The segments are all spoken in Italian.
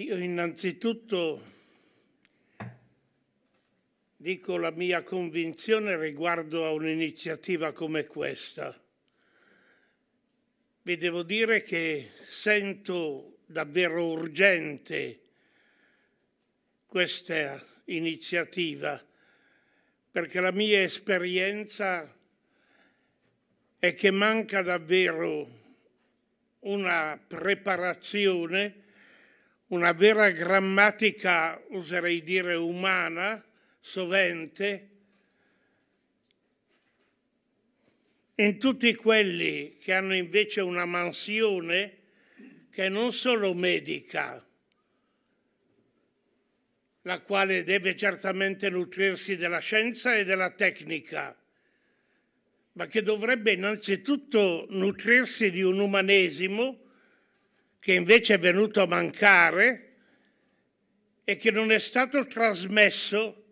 Io innanzitutto dico la mia convinzione riguardo a un'iniziativa come questa. Vi devo dire che sento davvero urgente questa iniziativa perché la mia esperienza è che manca davvero una preparazione una vera grammatica, oserei dire, umana, sovente, in tutti quelli che hanno invece una mansione che è non solo medica, la quale deve certamente nutrirsi della scienza e della tecnica, ma che dovrebbe innanzitutto nutrirsi di un umanesimo che invece è venuto a mancare e che non è stato trasmesso,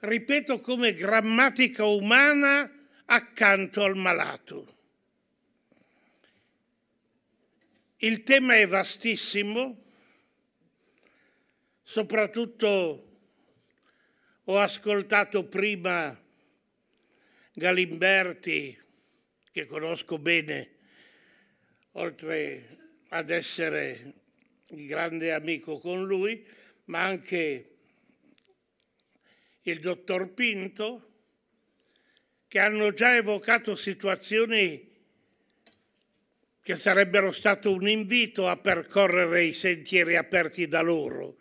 ripeto, come grammatica umana accanto al malato. Il tema è vastissimo, soprattutto ho ascoltato prima Galimberti, che conosco bene, oltre ad essere il grande amico con lui, ma anche il dottor Pinto, che hanno già evocato situazioni che sarebbero stato un invito a percorrere i sentieri aperti da loro.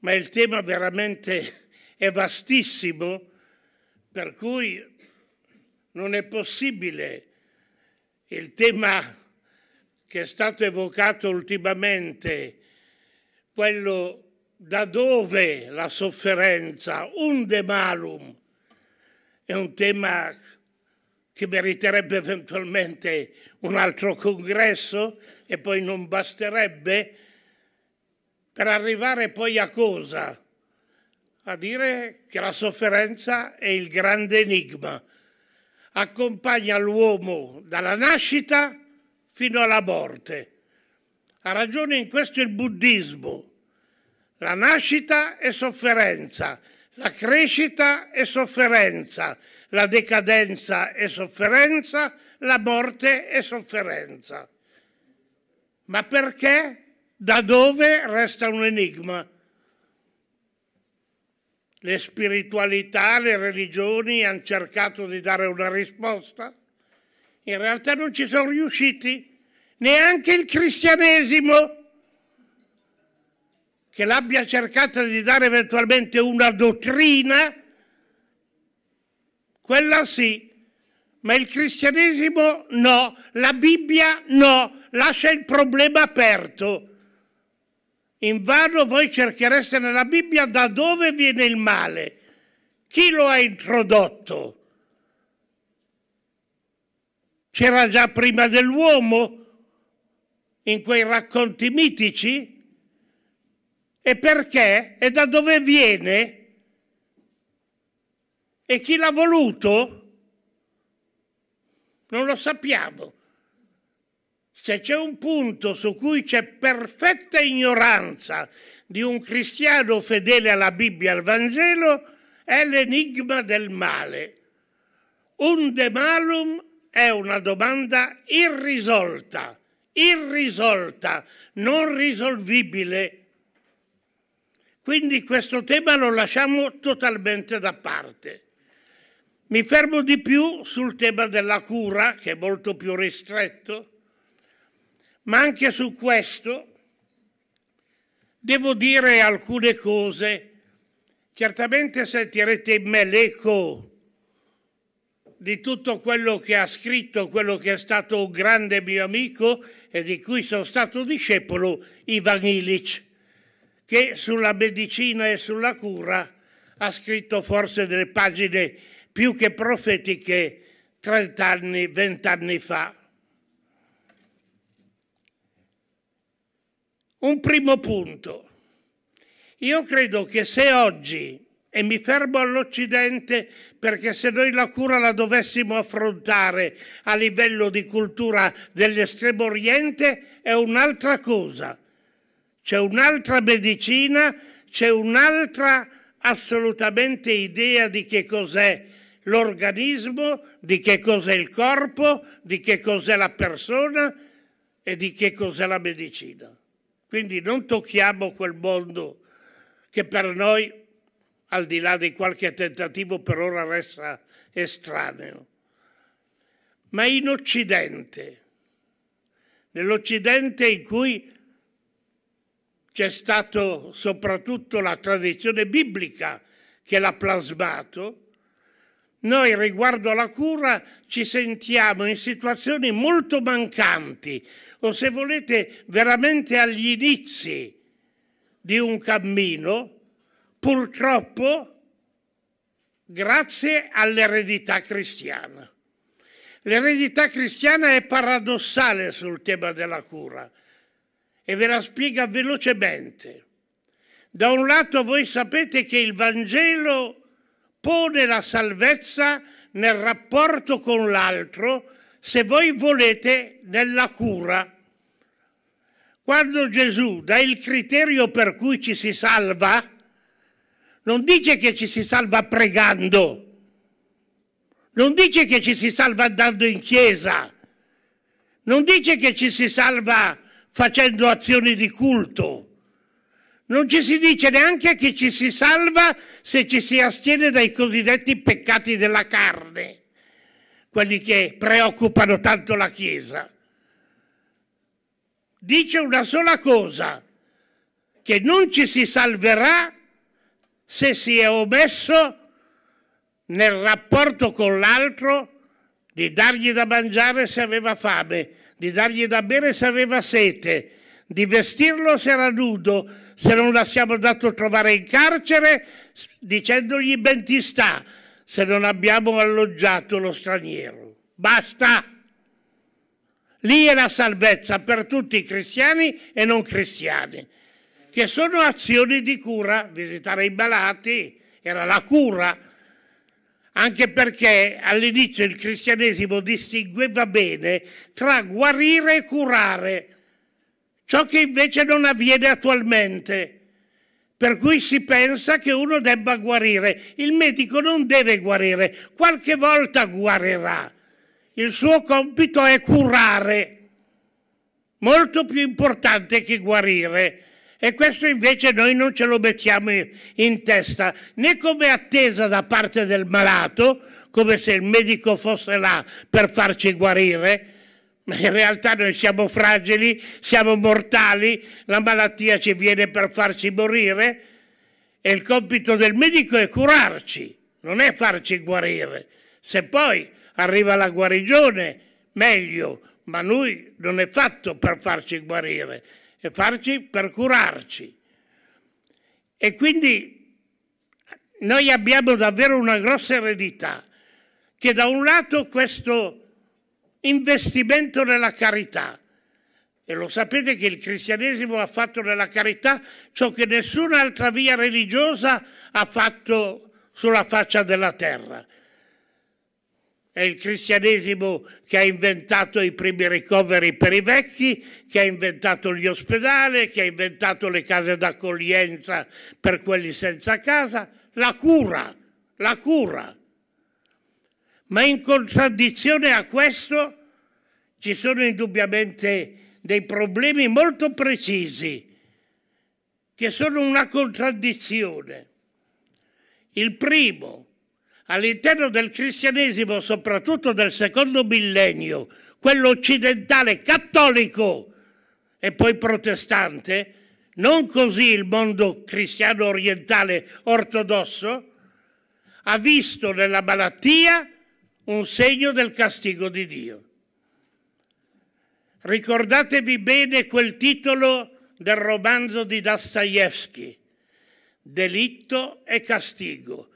Ma il tema veramente è vastissimo, per cui non è possibile il tema che è stato evocato ultimamente, quello da dove la sofferenza, un demalum, è un tema che meriterebbe eventualmente un altro congresso e poi non basterebbe per arrivare poi a cosa? A dire che la sofferenza è il grande enigma, accompagna l'uomo dalla nascita fino alla morte. Ha ragione in questo il buddismo. La nascita è sofferenza, la crescita è sofferenza, la decadenza è sofferenza, la morte è sofferenza. Ma perché? Da dove resta un enigma? Le spiritualità, le religioni hanno cercato di dare una risposta? In realtà non ci sono riusciti neanche il cristianesimo che l'abbia cercata di dare eventualmente una dottrina, quella sì, ma il cristianesimo no, la Bibbia no, lascia il problema aperto. In vano voi cerchereste nella Bibbia da dove viene il male, chi lo ha introdotto. C'era già prima dell'uomo in quei racconti mitici? E perché? E da dove viene? E chi l'ha voluto? Non lo sappiamo. Se c'è un punto su cui c'è perfetta ignoranza di un cristiano fedele alla Bibbia e al Vangelo, è l'enigma del male. Unde malum è una domanda irrisolta, irrisolta, non risolvibile. Quindi questo tema lo lasciamo totalmente da parte. Mi fermo di più sul tema della cura, che è molto più ristretto, ma anche su questo devo dire alcune cose. Certamente sentirete in me l'eco di tutto quello che ha scritto, quello che è stato un grande mio amico e di cui sono stato discepolo, Ivan Ilic, che sulla medicina e sulla cura ha scritto forse delle pagine più che profetiche 30 anni, 20 anni fa. Un primo punto. Io credo che se oggi e mi fermo all'Occidente perché se noi la cura la dovessimo affrontare a livello di cultura dell'estremo oriente è un'altra cosa. C'è un'altra medicina, c'è un'altra assolutamente idea di che cos'è l'organismo, di che cos'è il corpo, di che cos'è la persona e di che cos'è la medicina. Quindi non tocchiamo quel mondo che per noi al di là di qualche tentativo per ora resta estraneo. Ma in Occidente, nell'Occidente in cui c'è stata soprattutto la tradizione biblica che l'ha plasmato, noi riguardo alla cura ci sentiamo in situazioni molto mancanti o se volete veramente agli inizi di un cammino purtroppo grazie all'eredità cristiana. L'eredità cristiana è paradossale sul tema della cura e ve la spiega velocemente. Da un lato voi sapete che il Vangelo pone la salvezza nel rapporto con l'altro, se voi volete, nella cura. Quando Gesù dà il criterio per cui ci si salva, non dice che ci si salva pregando, non dice che ci si salva andando in chiesa, non dice che ci si salva facendo azioni di culto. Non ci si dice neanche che ci si salva se ci si astiene dai cosiddetti peccati della carne, quelli che preoccupano tanto la Chiesa. Dice una sola cosa, che non ci si salverà se si è omesso nel rapporto con l'altro di dargli da mangiare se aveva fame, di dargli da bere se aveva sete, di vestirlo se era nudo, se non l'abbiamo dato trovare in carcere dicendogli ben ti sta, se non abbiamo alloggiato lo straniero. Basta! Lì è la salvezza per tutti i cristiani e non cristiani che sono azioni di cura, visitare i malati era la cura, anche perché all'inizio il cristianesimo distingueva bene tra guarire e curare, ciò che invece non avviene attualmente. Per cui si pensa che uno debba guarire. Il medico non deve guarire, qualche volta guarirà. Il suo compito è curare, molto più importante che guarire e questo invece noi non ce lo mettiamo in testa né come attesa da parte del malato, come se il medico fosse là per farci guarire, ma in realtà noi siamo fragili, siamo mortali, la malattia ci viene per farci morire e il compito del medico è curarci, non è farci guarire. Se poi arriva la guarigione, meglio, ma lui non è fatto per farci guarire e farci per curarci. E quindi noi abbiamo davvero una grossa eredità, che da un lato questo investimento nella carità, e lo sapete che il cristianesimo ha fatto nella carità ciò che nessun'altra via religiosa ha fatto sulla faccia della terra. È il cristianesimo che ha inventato i primi ricoveri per i vecchi, che ha inventato gli ospedali, che ha inventato le case d'accoglienza per quelli senza casa. La cura, la cura. Ma in contraddizione a questo ci sono indubbiamente dei problemi molto precisi che sono una contraddizione. Il primo, è all'interno del cristianesimo, soprattutto del secondo millennio, quello occidentale cattolico e poi protestante, non così il mondo cristiano orientale ortodosso, ha visto nella malattia un segno del castigo di Dio. Ricordatevi bene quel titolo del romanzo di Dostoevsky, Delitto e castigo,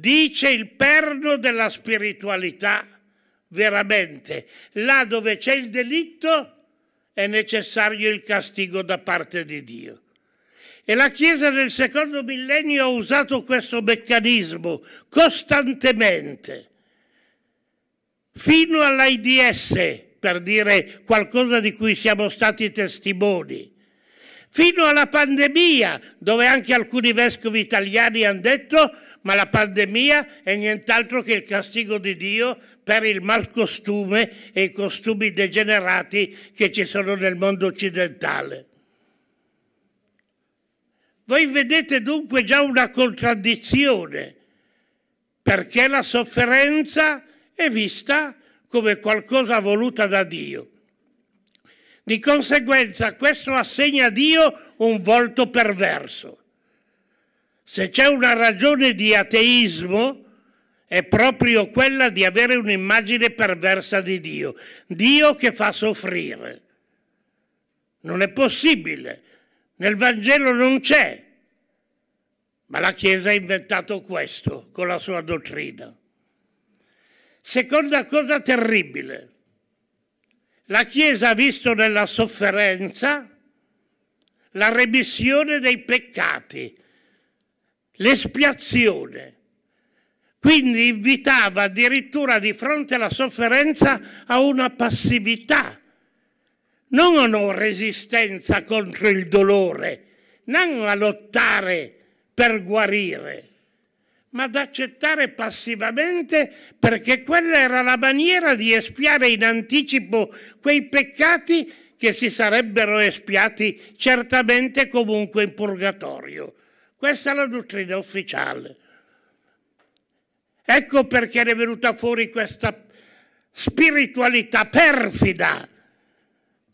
dice il perno della spiritualità veramente. Là dove c'è il delitto è necessario il castigo da parte di Dio. E la Chiesa del secondo millennio ha usato questo meccanismo costantemente, fino all'AIDS, per dire qualcosa di cui siamo stati testimoni, fino alla pandemia, dove anche alcuni vescovi italiani hanno detto ma la pandemia è nient'altro che il castigo di Dio per il malcostume e i costumi degenerati che ci sono nel mondo occidentale. Voi vedete dunque già una contraddizione, perché la sofferenza è vista come qualcosa voluta da Dio. Di conseguenza questo assegna a Dio un volto perverso. Se c'è una ragione di ateismo, è proprio quella di avere un'immagine perversa di Dio, Dio che fa soffrire. Non è possibile, nel Vangelo non c'è, ma la Chiesa ha inventato questo con la sua dottrina. Seconda cosa terribile, la Chiesa ha visto nella sofferenza la remissione dei peccati, l'espiazione. Quindi invitava addirittura di fronte alla sofferenza a una passività, non a una resistenza contro il dolore, non a lottare per guarire, ma ad accettare passivamente perché quella era la maniera di espiare in anticipo quei peccati che si sarebbero espiati certamente comunque in purgatorio. Questa è la dottrina ufficiale. Ecco perché è venuta fuori questa spiritualità perfida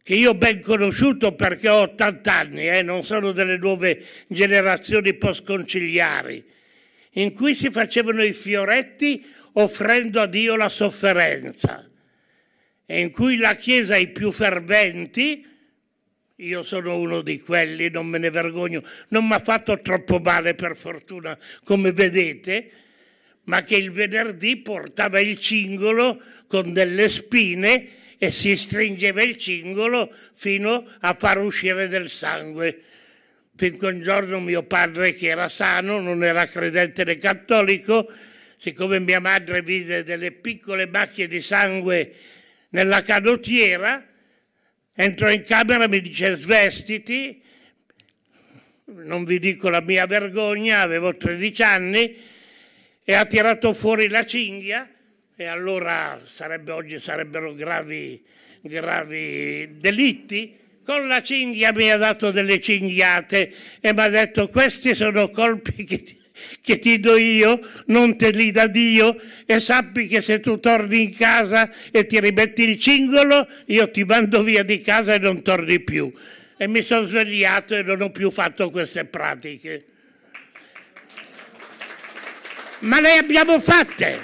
che io ho ben conosciuto perché ho 80 anni, eh, non sono delle nuove generazioni postconciliari, in cui si facevano i fioretti offrendo a Dio la sofferenza e in cui la Chiesa, i più ferventi, io sono uno di quelli, non me ne vergogno, non mi ha fatto troppo male per fortuna, come vedete, ma che il venerdì portava il cingolo con delle spine e si stringeva il cingolo fino a far uscire del sangue. Finché un giorno mio padre, che era sano, non era credente né cattolico, siccome mia madre vide delle piccole macchie di sangue nella canottiera, Entrò in camera e mi dice svestiti, non vi dico la mia vergogna, avevo 13 anni e ha tirato fuori la cinghia e allora sarebbe, oggi sarebbero gravi, gravi delitti. Con la cinghia mi ha dato delle cinghiate e mi ha detto questi sono colpi che ti che ti do io, non te li da Dio, e sappi che se tu torni in casa e ti rimetti il cingolo, io ti mando via di casa e non torni più. E mi sono svegliato e non ho più fatto queste pratiche. Ma le abbiamo fatte.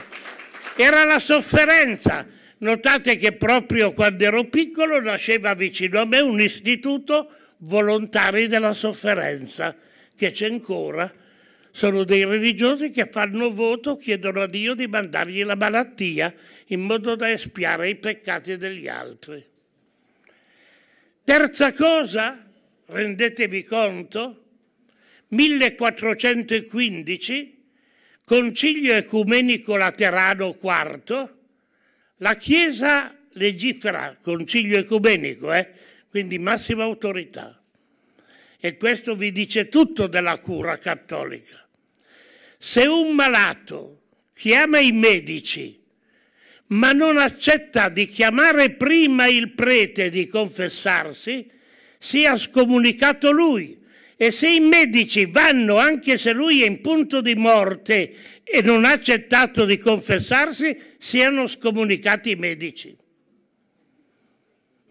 Era la sofferenza. Notate che proprio quando ero piccolo nasceva vicino a me un istituto volontari della sofferenza che c'è ancora sono dei religiosi che fanno voto, chiedono a Dio di mandargli la malattia in modo da espiare i peccati degli altri. Terza cosa, rendetevi conto, 1415, Concilio Ecumenico Laterano IV, la Chiesa legifera, Concilio Ecumenico, eh? quindi massima autorità. E questo vi dice tutto della cura cattolica. Se un malato chiama i medici ma non accetta di chiamare prima il prete di confessarsi, sia scomunicato lui. E se i medici vanno, anche se lui è in punto di morte e non ha accettato di confessarsi, siano scomunicati i medici.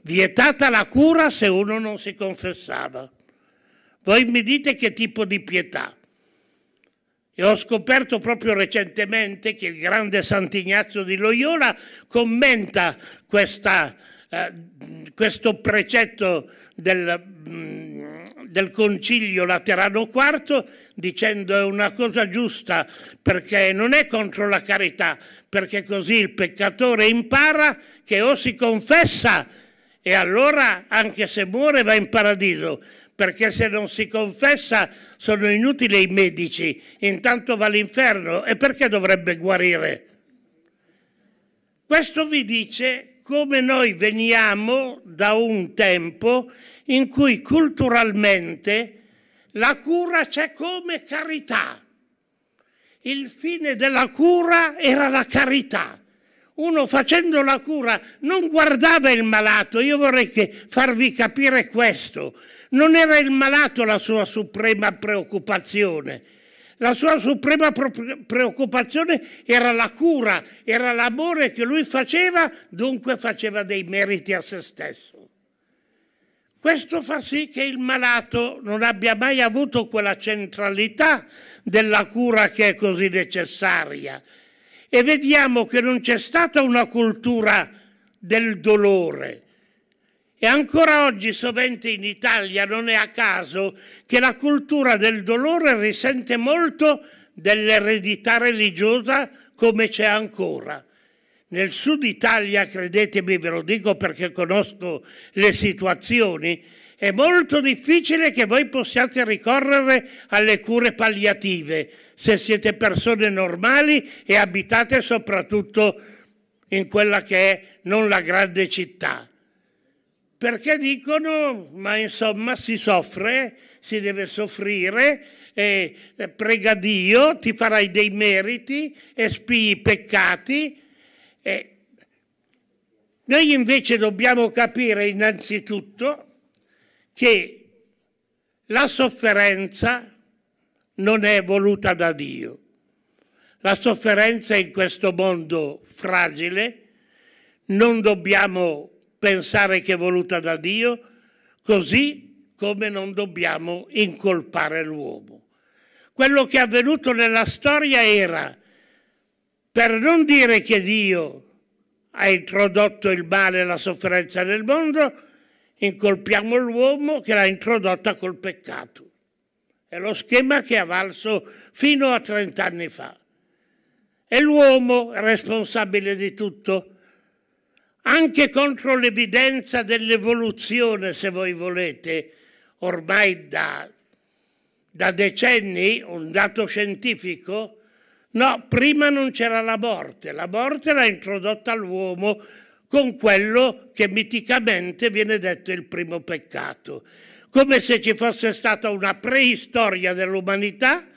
Vietata la cura se uno non si confessava. Voi mi dite che tipo di pietà? E ho scoperto proprio recentemente che il grande Sant'Ignazio di Loyola commenta questa, eh, questo precetto del, mm, del Concilio Laterano IV dicendo è una cosa giusta perché non è contro la carità, perché così il peccatore impara che o si confessa e allora anche se muore va in paradiso, perché se non si confessa sono inutili i medici, intanto va l'inferno e perché dovrebbe guarire? Questo vi dice come noi veniamo da un tempo in cui culturalmente la cura c'è come carità. Il fine della cura era la carità. Uno facendo la cura non guardava il malato, io vorrei farvi capire questo, non era il malato la sua suprema preoccupazione. La sua suprema preoccupazione era la cura, era l'amore che lui faceva, dunque faceva dei meriti a se stesso. Questo fa sì che il malato non abbia mai avuto quella centralità della cura che è così necessaria. E vediamo che non c'è stata una cultura del dolore, e ancora oggi sovente in Italia non è a caso che la cultura del dolore risente molto dell'eredità religiosa come c'è ancora. Nel sud Italia, credetemi, ve lo dico perché conosco le situazioni, è molto difficile che voi possiate ricorrere alle cure palliative se siete persone normali e abitate soprattutto in quella che è non la grande città perché dicono, ma insomma si soffre, si deve soffrire, e eh, prega Dio, ti farai dei meriti, espii i peccati. Eh. Noi invece dobbiamo capire innanzitutto che la sofferenza non è voluta da Dio. La sofferenza in questo mondo fragile non dobbiamo pensare che è voluta da Dio, così come non dobbiamo incolpare l'uomo. Quello che è avvenuto nella storia era, per non dire che Dio ha introdotto il male e la sofferenza nel mondo, incolpiamo l'uomo che l'ha introdotta col peccato. È lo schema che ha valso fino a 30 anni fa. E l'uomo responsabile di tutto anche contro l'evidenza dell'evoluzione, se voi volete, ormai da, da decenni, un dato scientifico, no, prima non c'era la morte, la morte l'ha introdotta l'uomo con quello che miticamente viene detto il primo peccato, come se ci fosse stata una preistoria dell'umanità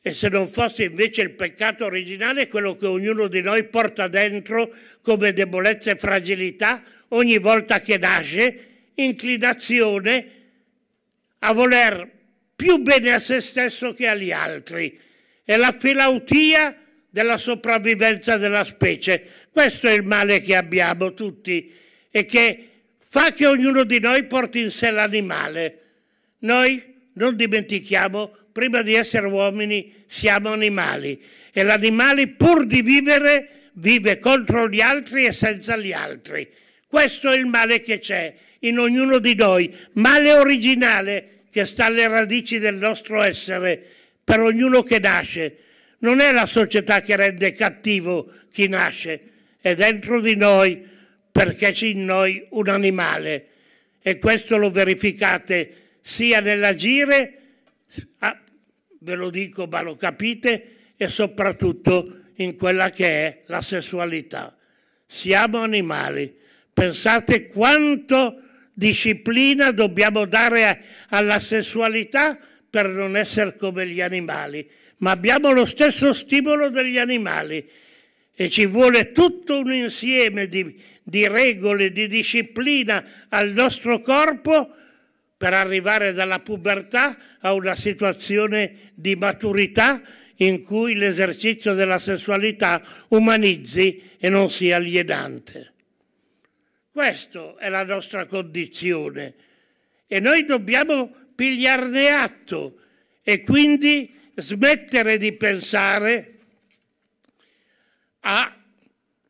e se non fosse invece il peccato originale quello che ognuno di noi porta dentro come debolezza e fragilità ogni volta che nasce, inclinazione a voler più bene a se stesso che agli altri. È la filautia della sopravvivenza della specie. Questo è il male che abbiamo tutti e che fa che ognuno di noi porti in sé l'animale. Noi non dimentichiamo prima di essere uomini siamo animali e l'animale pur di vivere vive contro gli altri e senza gli altri. Questo è il male che c'è in ognuno di noi, male originale che sta alle radici del nostro essere, per ognuno che nasce. Non è la società che rende cattivo chi nasce, è dentro di noi perché c'è in noi un animale. E questo lo verificate sia nell'agire ve lo dico ma lo capite, e soprattutto in quella che è la sessualità. Siamo animali. Pensate quanto disciplina dobbiamo dare alla sessualità per non essere come gli animali, ma abbiamo lo stesso stimolo degli animali e ci vuole tutto un insieme di, di regole, di disciplina al nostro corpo per arrivare dalla pubertà a una situazione di maturità in cui l'esercizio della sessualità umanizzi e non sia alienante. Questa è la nostra condizione e noi dobbiamo pigliarne atto e quindi smettere di pensare a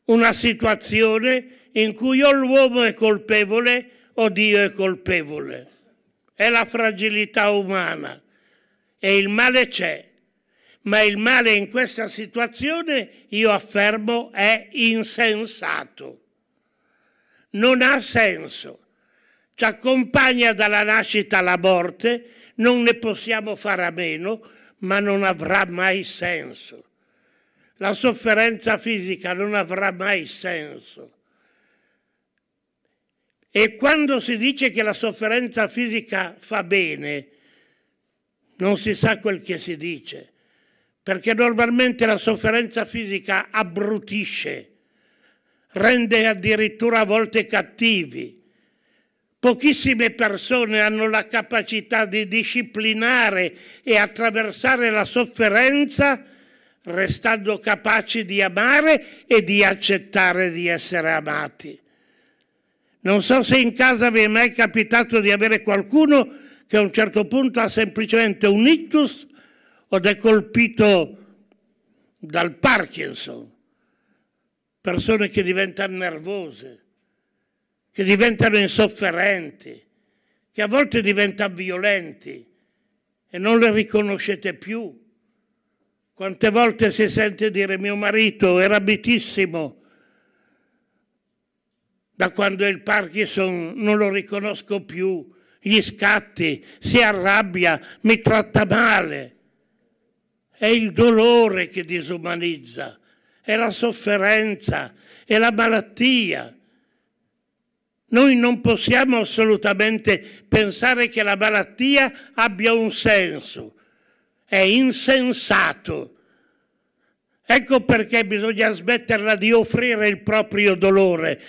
una situazione in cui o l'uomo è colpevole o Dio è colpevole è la fragilità umana e il male c'è. Ma il male in questa situazione, io affermo, è insensato. Non ha senso. Ci accompagna dalla nascita alla morte, non ne possiamo fare a meno, ma non avrà mai senso. La sofferenza fisica non avrà mai senso. E quando si dice che la sofferenza fisica fa bene, non si sa quel che si dice, perché normalmente la sofferenza fisica abbrutisce, rende addirittura a volte cattivi. Pochissime persone hanno la capacità di disciplinare e attraversare la sofferenza restando capaci di amare e di accettare di essere amati. Non so se in casa vi è mai capitato di avere qualcuno che a un certo punto ha semplicemente un ictus ed è colpito dal Parkinson. Persone che diventano nervose, che diventano insofferenti, che a volte diventano violenti e non le riconoscete più. Quante volte si sente dire mio marito era abitissimo, da quando è il Parkinson non lo riconosco più, gli scatti, si arrabbia, mi tratta male. È il dolore che disumanizza, è la sofferenza, è la malattia. Noi non possiamo assolutamente pensare che la malattia abbia un senso. È insensato. Ecco perché bisogna smetterla di offrire il proprio dolore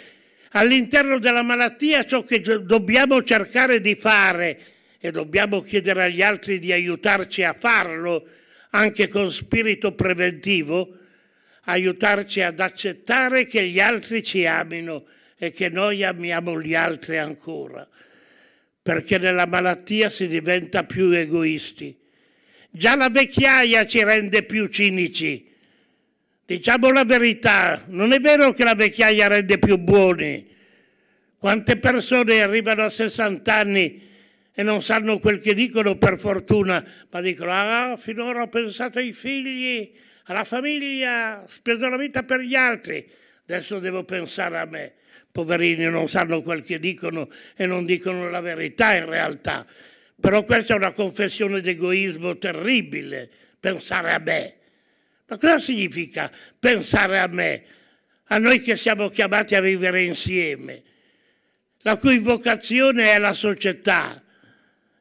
all'interno della malattia ciò che dobbiamo cercare di fare e dobbiamo chiedere agli altri di aiutarci a farlo anche con spirito preventivo, aiutarci ad accettare che gli altri ci amino e che noi amiamo gli altri ancora, perché nella malattia si diventa più egoisti. Già la vecchiaia ci rende più cinici Diciamo la verità, non è vero che la vecchiaia rende più buoni. Quante persone arrivano a 60 anni e non sanno quel che dicono per fortuna, ma dicono, ah, finora ho pensato ai figli, alla famiglia, ho speso la vita per gli altri, adesso devo pensare a me. Poverini non sanno quel che dicono e non dicono la verità in realtà. Però questa è una confessione d'egoismo terribile, pensare a me. Ma cosa significa pensare a me, a noi che siamo chiamati a vivere insieme, la cui vocazione è la società,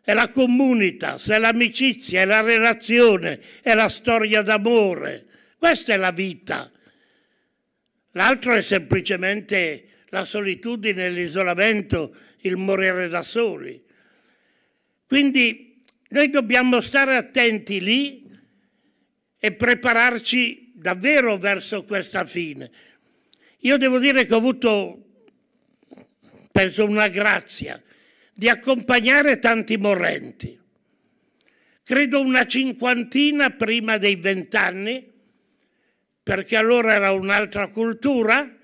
è la comunitas, è l'amicizia, è la relazione, è la storia d'amore. Questa è la vita. L'altro è semplicemente la solitudine, l'isolamento, il morire da soli. Quindi noi dobbiamo stare attenti lì e prepararci davvero verso questa fine. Io devo dire che ho avuto, penso, una grazia di accompagnare tanti morrenti. Credo una cinquantina prima dei vent'anni, perché allora era un'altra cultura,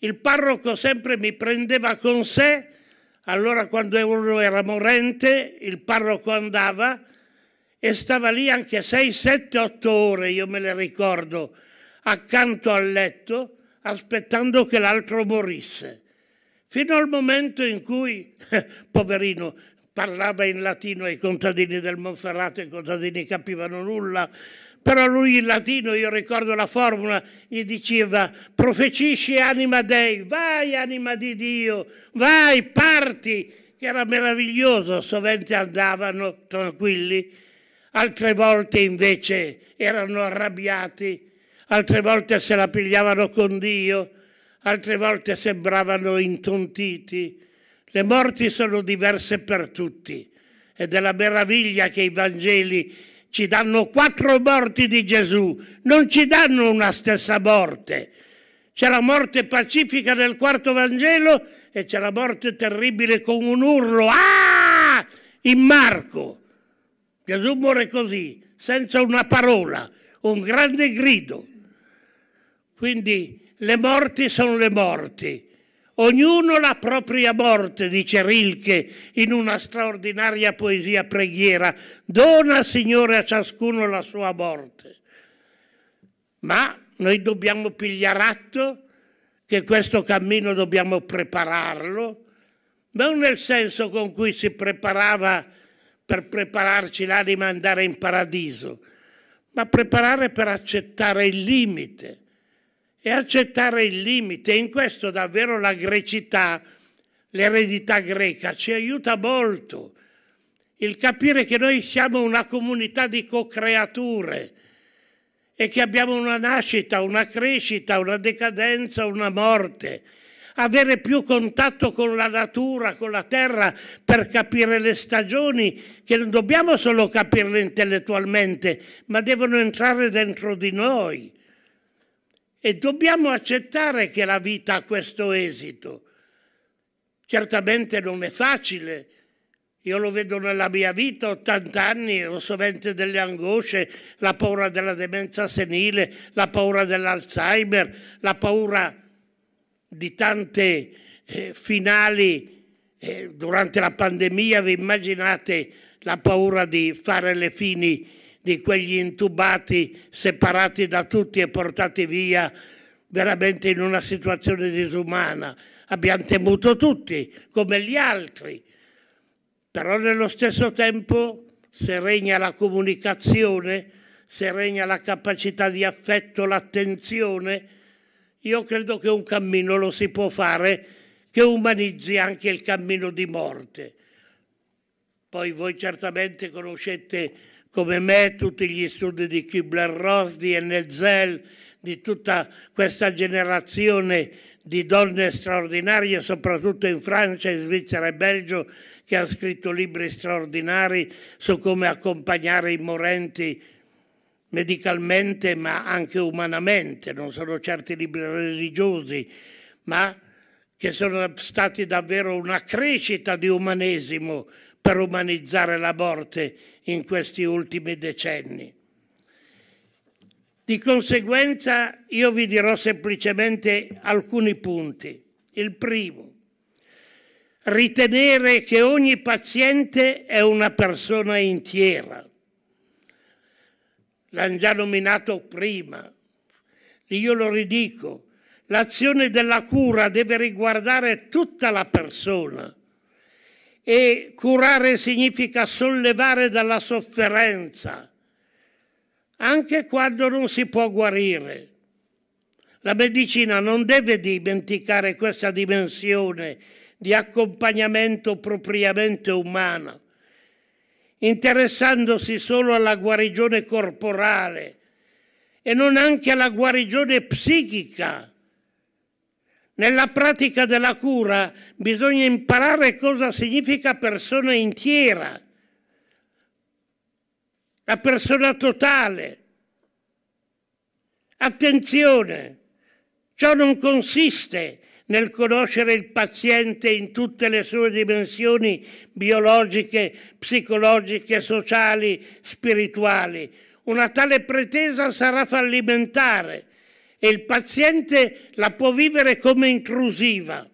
il parroco sempre mi prendeva con sé, allora quando uno era morente il parroco andava e stava lì anche 6, 7, 8 ore, io me le ricordo, accanto al letto, aspettando che l'altro morisse, fino al momento in cui, poverino, parlava in latino ai contadini del Monferrato, i contadini capivano nulla, però lui in latino, io ricordo la formula, gli diceva profecisci anima Dei, vai anima di Dio, vai, parti, che era meraviglioso, sovente andavano tranquilli altre volte invece erano arrabbiati, altre volte se la pigliavano con Dio, altre volte sembravano intontiti. Le morti sono diverse per tutti ed è la meraviglia che i Vangeli ci danno quattro morti di Gesù, non ci danno una stessa morte. C'è la morte pacifica nel quarto Vangelo e c'è la morte terribile con un urlo, ah! in Marco. Gesù muore così, senza una parola, un grande grido. Quindi le morti sono le morti. Ognuno la propria morte, dice Rilke in una straordinaria poesia preghiera. Dona, Signore, a ciascuno la sua morte. Ma noi dobbiamo pigliare atto che questo cammino dobbiamo prepararlo, non nel senso con cui si preparava per prepararci l'anima ad andare in paradiso, ma preparare per accettare il limite. E accettare il limite, in questo davvero la grecità, l'eredità greca ci aiuta molto. Il capire che noi siamo una comunità di co-creature e che abbiamo una nascita, una crescita, una decadenza, una morte avere più contatto con la natura, con la terra, per capire le stagioni, che non dobbiamo solo capirle intellettualmente, ma devono entrare dentro di noi. E dobbiamo accettare che la vita ha questo esito. Certamente non è facile, io lo vedo nella mia vita, 80 anni, ho sovente delle angosce, la paura della demenza senile, la paura dell'Alzheimer, la paura di tante eh, finali eh, durante la pandemia, vi immaginate la paura di fare le fini di quegli intubati separati da tutti e portati via veramente in una situazione disumana. Abbiamo temuto tutti, come gli altri, però nello stesso tempo se regna la comunicazione, se regna la capacità di affetto, l'attenzione, io credo che un cammino lo si può fare che umanizzi anche il cammino di morte. Poi voi certamente conoscete come me tutti gli studi di Kubler-Ross, di Enelzel, di tutta questa generazione di donne straordinarie, soprattutto in Francia, in Svizzera e Belgio, che ha scritto libri straordinari su come accompagnare i morenti medicalmente ma anche umanamente, non sono certi libri religiosi, ma che sono stati davvero una crescita di umanesimo per umanizzare la morte in questi ultimi decenni. Di conseguenza io vi dirò semplicemente alcuni punti. Il primo, ritenere che ogni paziente è una persona intera, l'hanno già nominato prima, io lo ridico, l'azione della cura deve riguardare tutta la persona e curare significa sollevare dalla sofferenza, anche quando non si può guarire. La medicina non deve dimenticare questa dimensione di accompagnamento propriamente umana interessandosi solo alla guarigione corporale e non anche alla guarigione psichica. Nella pratica della cura bisogna imparare cosa significa persona intera, la persona totale. Attenzione, ciò non consiste nel conoscere il paziente in tutte le sue dimensioni biologiche, psicologiche, sociali, spirituali. Una tale pretesa sarà fallimentare e il paziente la può vivere come intrusiva.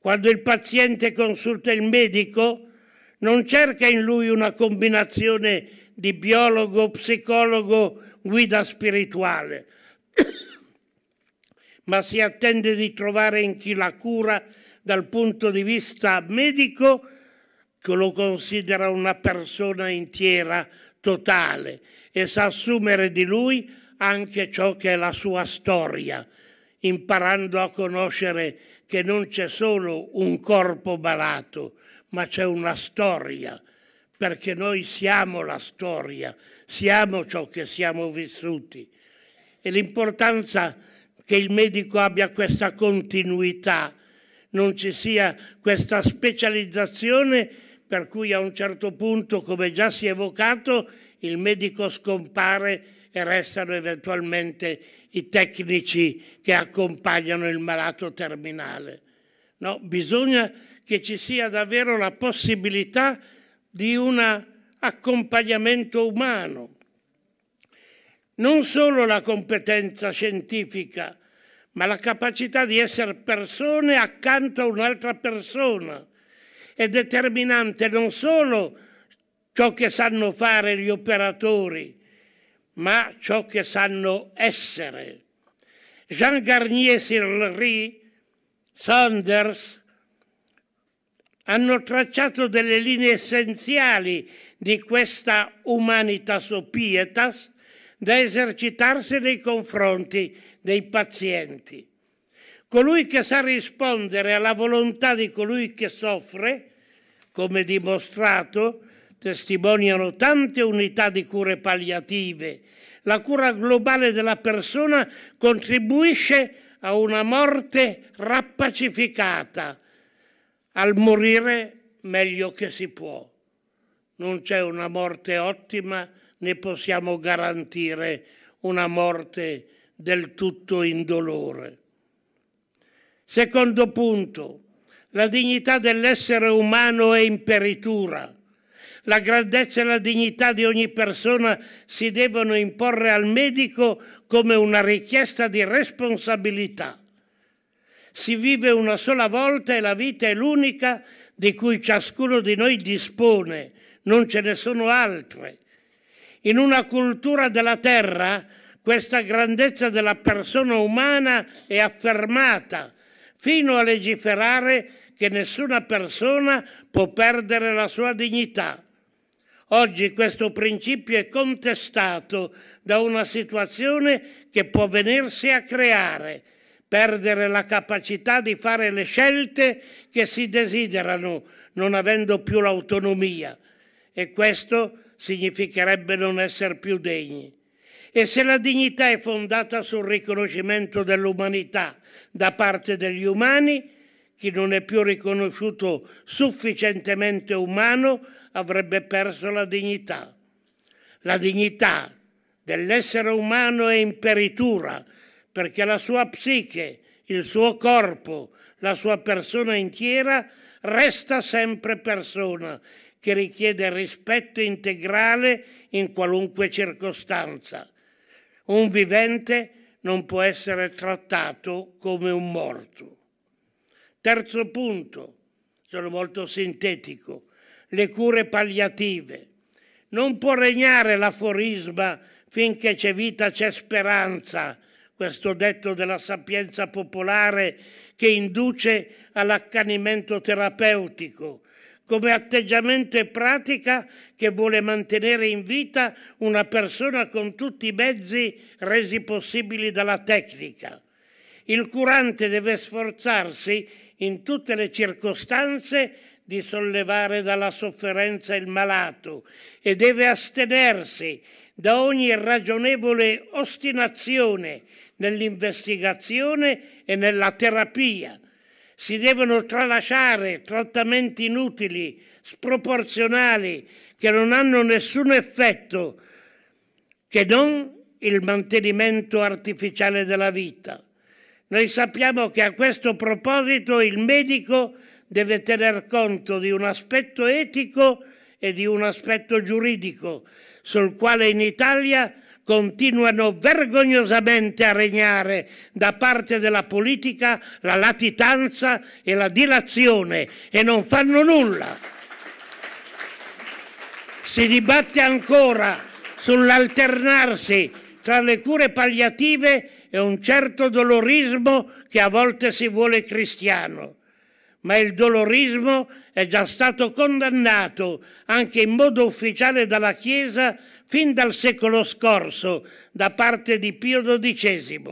Quando il paziente consulta il medico, non cerca in lui una combinazione di biologo, psicologo, guida spirituale, ma si attende di trovare in chi la cura dal punto di vista medico che lo considera una persona intiera, totale e sa assumere di lui anche ciò che è la sua storia, imparando a conoscere che non c'è solo un corpo malato, ma c'è una storia, perché noi siamo la storia, siamo ciò che siamo vissuti. E l'importanza che il medico abbia questa continuità, non ci sia questa specializzazione per cui a un certo punto, come già si è evocato, il medico scompare e restano eventualmente i tecnici che accompagnano il malato terminale. No, bisogna che ci sia davvero la possibilità di un accompagnamento umano. Non solo la competenza scientifica, ma la capacità di essere persone accanto a un'altra persona. È determinante non solo ciò che sanno fare gli operatori, ma ciò che sanno essere. Jean Garnier Sirlery, Saunders, hanno tracciato delle linee essenziali di questa humanitas o pietas da esercitarsi nei confronti dei pazienti. Colui che sa rispondere alla volontà di colui che soffre, come dimostrato, testimoniano tante unità di cure palliative. La cura globale della persona contribuisce a una morte rappacificata, al morire meglio che si può. Non c'è una morte ottima, ne possiamo garantire una morte del tutto indolore. Secondo punto, la dignità dell'essere umano è imperitura. La grandezza e la dignità di ogni persona si devono imporre al medico come una richiesta di responsabilità. Si vive una sola volta e la vita è l'unica di cui ciascuno di noi dispone, non ce ne sono altre. In una cultura della terra questa grandezza della persona umana è affermata fino a legiferare che nessuna persona può perdere la sua dignità. Oggi questo principio è contestato da una situazione che può venirsi a creare, perdere la capacità di fare le scelte che si desiderano, non avendo più l'autonomia. E questo significherebbe non essere più degni. E se la dignità è fondata sul riconoscimento dell'umanità da parte degli umani, chi non è più riconosciuto sufficientemente umano avrebbe perso la dignità. La dignità dell'essere umano è imperitura, perché la sua psiche, il suo corpo, la sua persona intera resta sempre persona che richiede rispetto integrale in qualunque circostanza. Un vivente non può essere trattato come un morto. Terzo punto, sono molto sintetico, le cure palliative. Non può regnare l'aforisma finché c'è vita c'è speranza, questo detto della sapienza popolare che induce all'accanimento terapeutico, come atteggiamento e pratica che vuole mantenere in vita una persona con tutti i mezzi resi possibili dalla tecnica. Il curante deve sforzarsi in tutte le circostanze di sollevare dalla sofferenza il malato e deve astenersi da ogni ragionevole ostinazione nell'investigazione e nella terapia si devono tralasciare trattamenti inutili, sproporzionali, che non hanno nessun effetto che non il mantenimento artificiale della vita. Noi sappiamo che a questo proposito il medico deve tener conto di un aspetto etico e di un aspetto giuridico, sul quale in Italia continuano vergognosamente a regnare da parte della politica la latitanza e la dilazione e non fanno nulla. Si dibatte ancora sull'alternarsi tra le cure palliative e un certo dolorismo che a volte si vuole cristiano. Ma il dolorismo è già stato condannato anche in modo ufficiale dalla Chiesa fin dal secolo scorso da parte di Pio XII.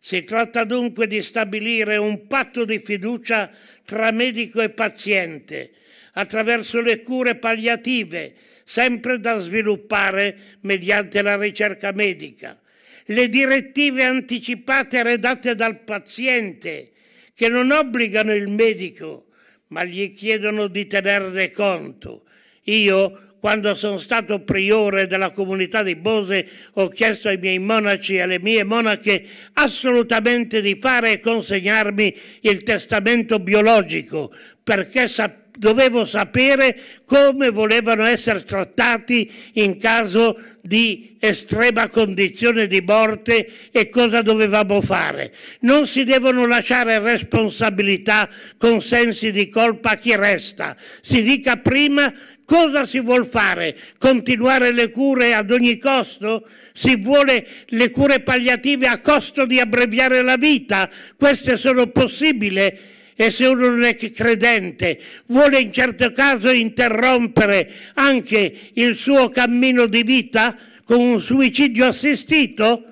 Si tratta dunque di stabilire un patto di fiducia tra medico e paziente attraverso le cure palliative, sempre da sviluppare mediante la ricerca medica. Le direttive anticipate redatte dal paziente, che non obbligano il medico, ma gli chiedono di tenerne conto. Io quando sono stato priore della comunità di Bose, ho chiesto ai miei monaci e alle mie monache assolutamente di fare e consegnarmi il testamento biologico, perché sappiamo dovevo sapere come volevano essere trattati in caso di estrema condizione di morte e cosa dovevamo fare. Non si devono lasciare responsabilità con sensi di colpa a chi resta. Si dica prima Cosa si vuol fare? Continuare le cure ad ogni costo? Si vuole le cure palliative a costo di abbreviare la vita? Queste sono possibili? E se uno non è credente, vuole in certo caso interrompere anche il suo cammino di vita con un suicidio assistito?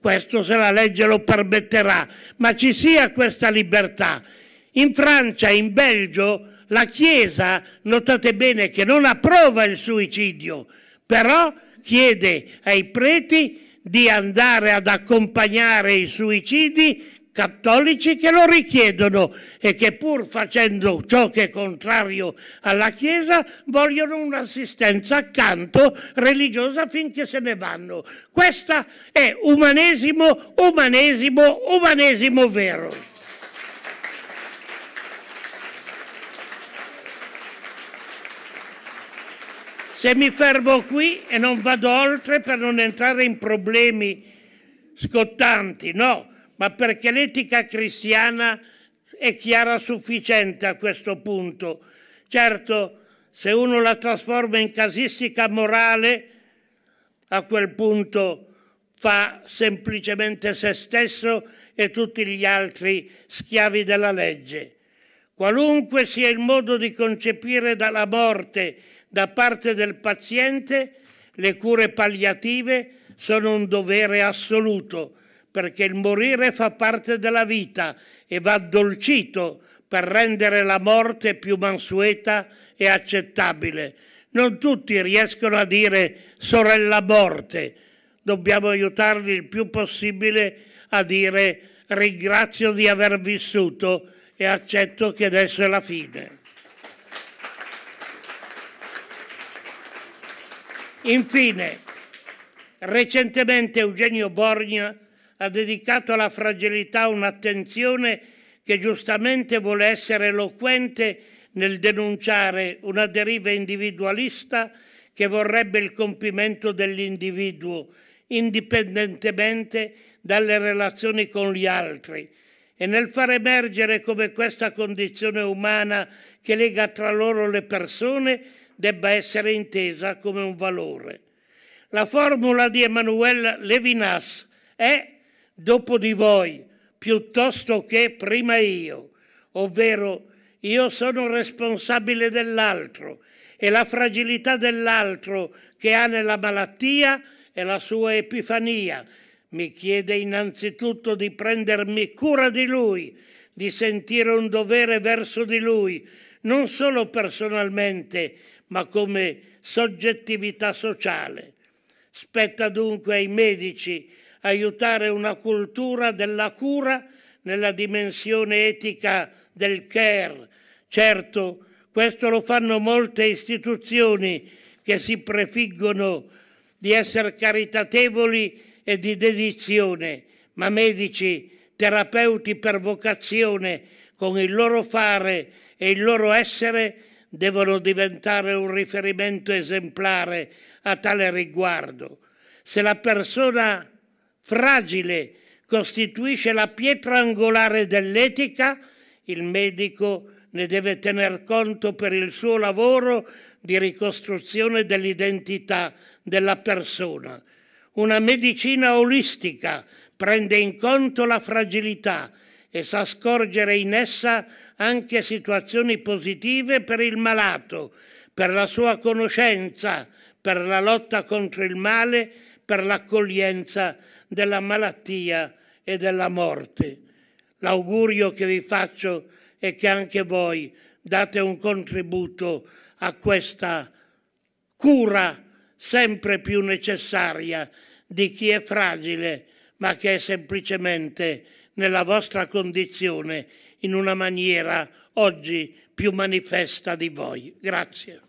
Questo se la legge lo permetterà, ma ci sia questa libertà. In Francia, in Belgio, la Chiesa, notate bene che non approva il suicidio, però chiede ai preti di andare ad accompagnare i suicidi cattolici che lo richiedono e che pur facendo ciò che è contrario alla Chiesa vogliono un'assistenza accanto religiosa finché se ne vanno. Questo è umanesimo, umanesimo, umanesimo vero. Se mi fermo qui e non vado oltre per non entrare in problemi scottanti, no, ma perché l'etica cristiana è chiara sufficiente a questo punto. Certo, se uno la trasforma in casistica morale, a quel punto fa semplicemente se stesso e tutti gli altri schiavi della legge. Qualunque sia il modo di concepire dalla morte da parte del paziente, le cure palliative sono un dovere assoluto, perché il morire fa parte della vita e va addolcito per rendere la morte più mansueta e accettabile. Non tutti riescono a dire sorella morte, dobbiamo aiutarli il più possibile a dire ringrazio di aver vissuto e accetto che adesso è la fine. Infine, recentemente Eugenio Borgna ha dedicato alla fragilità un'attenzione che giustamente vuole essere eloquente nel denunciare una deriva individualista che vorrebbe il compimento dell'individuo indipendentemente dalle relazioni con gli altri e nel far emergere come questa condizione umana che lega tra loro le persone debba essere intesa come un valore. La formula di Emmanuel Levinas è dopo di voi piuttosto che prima io, ovvero io sono responsabile dell'altro e la fragilità dell'altro che ha nella malattia è la sua epifania. Mi chiede innanzitutto di prendermi cura di lui, di sentire un dovere verso di lui, non solo personalmente, ma come soggettività sociale. Spetta dunque ai medici aiutare una cultura della cura nella dimensione etica del care. Certo, questo lo fanno molte istituzioni che si prefiggono di essere caritatevoli e di dedizione, ma medici, terapeuti per vocazione, con il loro fare e il loro essere, devono diventare un riferimento esemplare a tale riguardo. Se la persona fragile costituisce la pietra angolare dell'etica, il medico ne deve tener conto per il suo lavoro di ricostruzione dell'identità della persona. Una medicina olistica prende in conto la fragilità e sa scorgere in essa anche situazioni positive per il malato, per la sua conoscenza, per la lotta contro il male, per l'accoglienza della malattia e della morte. L'augurio che vi faccio è che anche voi date un contributo a questa cura sempre più necessaria di chi è fragile, ma che è semplicemente nella vostra condizione in una maniera oggi più manifesta di voi. Grazie.